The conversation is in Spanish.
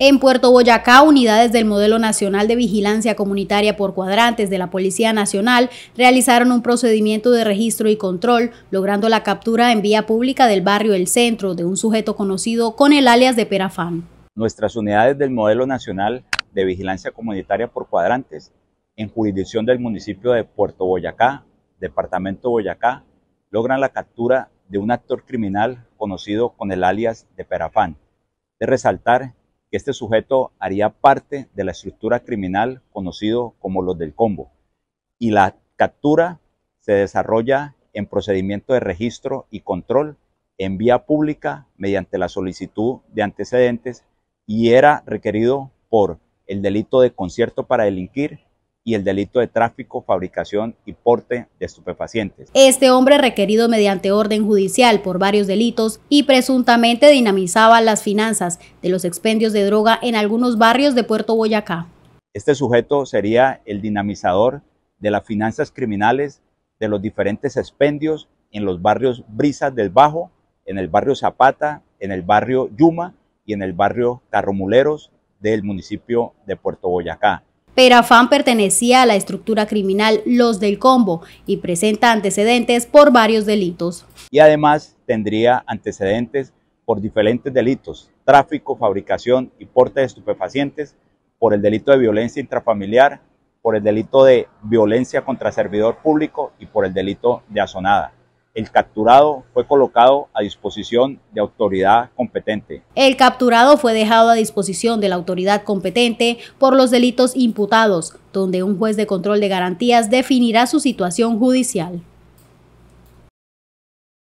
En Puerto Boyacá, unidades del Modelo Nacional de Vigilancia Comunitaria por Cuadrantes de la Policía Nacional realizaron un procedimiento de registro y control, logrando la captura en vía pública del barrio El Centro de un sujeto conocido con el alias de Perafán. Nuestras unidades del Modelo Nacional de Vigilancia Comunitaria por Cuadrantes, en jurisdicción del municipio de Puerto Boyacá, departamento Boyacá, logran la captura de un actor criminal conocido con el alias de Perafán. De resaltar este sujeto haría parte de la estructura criminal conocido como los del combo y la captura se desarrolla en procedimiento de registro y control en vía pública mediante la solicitud de antecedentes y era requerido por el delito de concierto para delinquir y el delito de tráfico, fabricación y porte de estupefacientes. Este hombre requerido mediante orden judicial por varios delitos y presuntamente dinamizaba las finanzas de los expendios de droga en algunos barrios de Puerto Boyacá. Este sujeto sería el dinamizador de las finanzas criminales de los diferentes expendios en los barrios Brisas del Bajo, en el barrio Zapata, en el barrio Yuma y en el barrio Carromuleros del municipio de Puerto Boyacá. Perafán pertenecía a la estructura criminal Los del Combo y presenta antecedentes por varios delitos. Y además tendría antecedentes por diferentes delitos, tráfico, fabricación y porte de estupefacientes, por el delito de violencia intrafamiliar, por el delito de violencia contra servidor público y por el delito de asonada el capturado fue colocado a disposición de autoridad competente. El capturado fue dejado a disposición de la autoridad competente por los delitos imputados, donde un juez de control de garantías definirá su situación judicial.